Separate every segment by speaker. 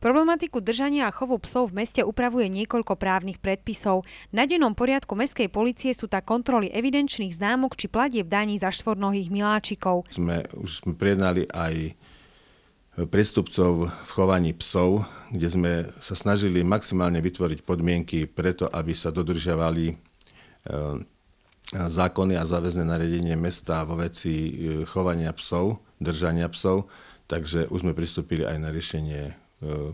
Speaker 1: Problematiku držania a chovu psov v meste upravuje niekoľko právnych predpisov. Na dennom poriadku mestskej policie sú tak kontroly evidenčných známok či v daní za štvornohých miláčikov.
Speaker 2: Sme, už sme prijednali aj prestupcov v chovaní psov, kde sme sa snažili maximálne vytvoriť podmienky preto, aby sa dodržiavali e, zákony a záväzné nariadenie mesta vo veci e, chovania psov, držania psov. Takže už sme pristúpili aj na riešenie uh,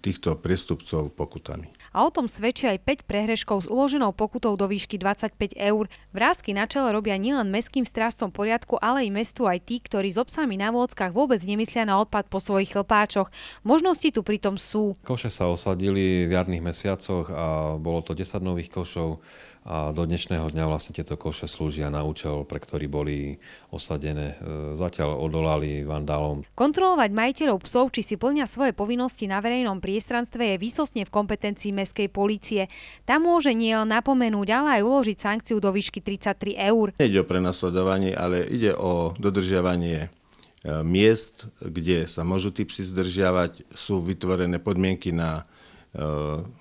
Speaker 2: týchto priestupcov pokutami.
Speaker 1: A o tom svedčia aj 5 prehreškov s uloženou pokutou do výšky 25 eur. Vrázky na čele robia nielen mestským strážcom poriadku, ale i mestu aj tí, ktorí s obsami na vôdzkach vôbec nemyslia na odpad po svojich chlpáčoch. Možnosti tu pritom sú.
Speaker 3: Koše sa osadili v jarných mesiacoch a bolo to 10 nových košov a do dnešného dňa vlastne tieto koše slúžia na účel, pre ktorý boli osadené. E, zatiaľ odolali vandálom.
Speaker 1: Kontrolovať majiteľov psov, či si plnia svoje povinnosti na verejnom verejnom priestranstve je výsostne v kompetencii mestskej policie. Tam môže nielen napomenúť, ale aj uložiť sankciu do výšky 33 eur.
Speaker 2: Nejde o prenasledovanie, ale ide o dodržiavanie e, miest, kde sa môžu tí psi zdržiavať, sú vytvorené podmienky na e,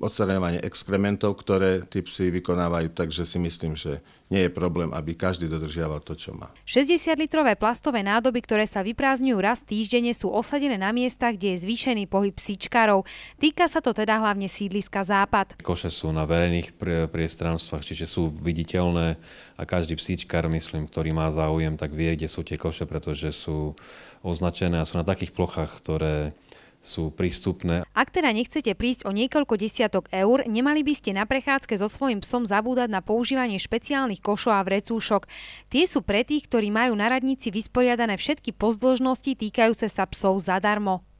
Speaker 2: odstraňovanie exkrementov, ktoré tí psi vykonávajú, takže si myslím, že nie je problém, aby každý dodržiaval to, čo má.
Speaker 1: 60-litrové plastové nádoby, ktoré sa vyprázdňujú raz týždenne, sú osadené na miestach, kde je zvýšený pohyb psíčkarov. Týka sa to teda hlavne sídliska Západ.
Speaker 3: Koše sú na verejných priestranstvách, čiže sú viditeľné a každý psíčkar, myslím, ktorý má záujem, tak vie, kde sú tie koše, pretože sú označené a sú na takých plochách, ktoré sú prístupné.
Speaker 1: Ak teda nechcete prísť o niekoľko desiatok eur, nemali by ste na prechádzke so svojím psom zabúdať na používanie špeciálnych košov a vrecúšok. Tie sú pre tých, ktorí majú na radnici vysporiadané všetky pozdĺžnosti týkajúce sa psov zadarmo.